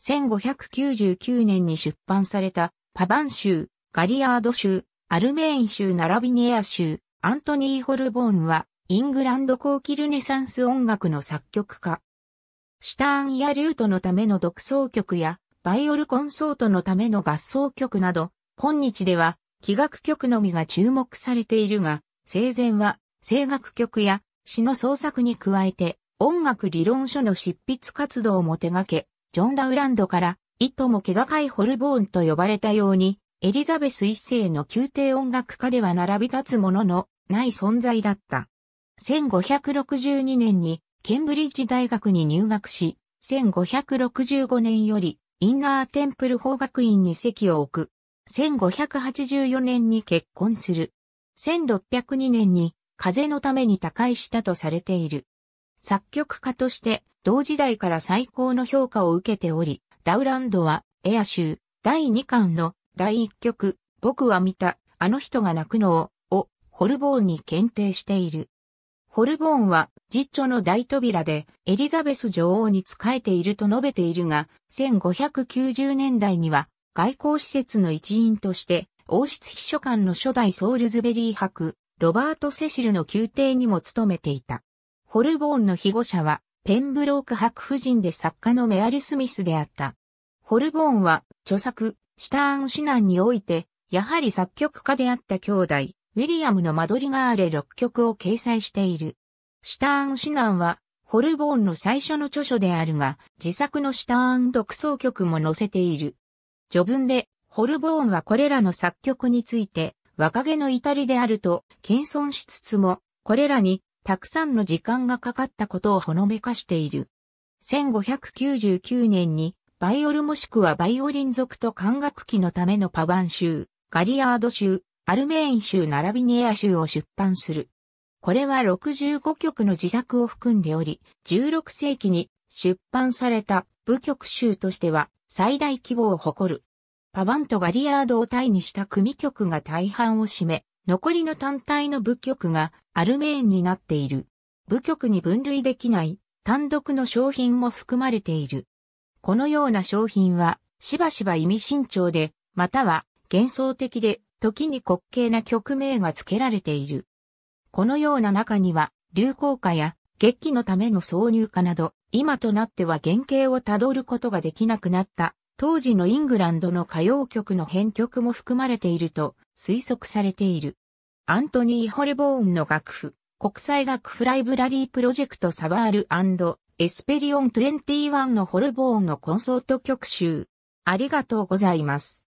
1599年に出版されたパバン州、ガリアード州、アルメイン州並びエア州、アントニー・ホルボーンはイングランド後期ルネサンス音楽の作曲家。シターンやリュートのための独奏曲やバイオルコンソートのための合奏曲など、今日では器楽曲のみが注目されているが、生前は声楽曲や詩の創作に加えて音楽理論書の執筆活動も手掛け、ジョン・ダウランドから、いとも気高いホルボーンと呼ばれたように、エリザベス一世の宮廷音楽家では並び立つもののない存在だった。1562年にケンブリッジ大学に入学し、1565年よりインナーテンプル法学院に席を置く。1584年に結婚する。1602年に風のために他界したとされている。作曲家として同時代から最高の評価を受けており、ダウランドは、エア州、第2巻の第1曲、僕は見た、あの人が泣くのを、を、ホルボーンに検定している。ホルボーンは、実著の大扉で、エリザベス女王に仕えていると述べているが、1590年代には、外交施設の一員として、王室秘書官の初代ソウルズベリー博、ロバート・セシルの宮廷にも務めていた。ホルボーンの庇護者は、ペンブローク博婦人で作家のメアリ・スミスであった。ホルボーンは、著作、シターン指南において、やはり作曲家であった兄弟、ウィリアムの間取りがあれ6曲を掲載している。シターン指南は、ホルボーンの最初の著書であるが、自作のシターン独奏曲も載せている。序文で、ホルボーンはこれらの作曲について、若気の至りであると、謙遜しつつも、これらにたくさんの時間がかかったことをほのめかしている。1599年に、バイオルもしくはバイオリン族と管楽器のためのパバン集、ガリアード集、アルメーン集並びにエア集を出版する。これは65曲の自作を含んでおり、16世紀に出版された部曲集としては最大規模を誇る。パバンとガリアードを体にした組曲が大半を占め、残りの単体の部局がアルメーンになっている。部局に分類できない単独の商品も含まれている。このような商品はしばしば意味深長で、または幻想的で時に滑稽な曲名が付けられている。このような中には流行歌や劇のための挿入歌など、今となっては原型をたどることができなくなった、当時のイングランドの歌謡曲の編曲も含まれていると推測されている。アントニー・ホルボーンの楽譜、国際楽譜ライブラリープロジェクトサバールエスペリオン21のホルボーンのコンソート曲集。ありがとうございます。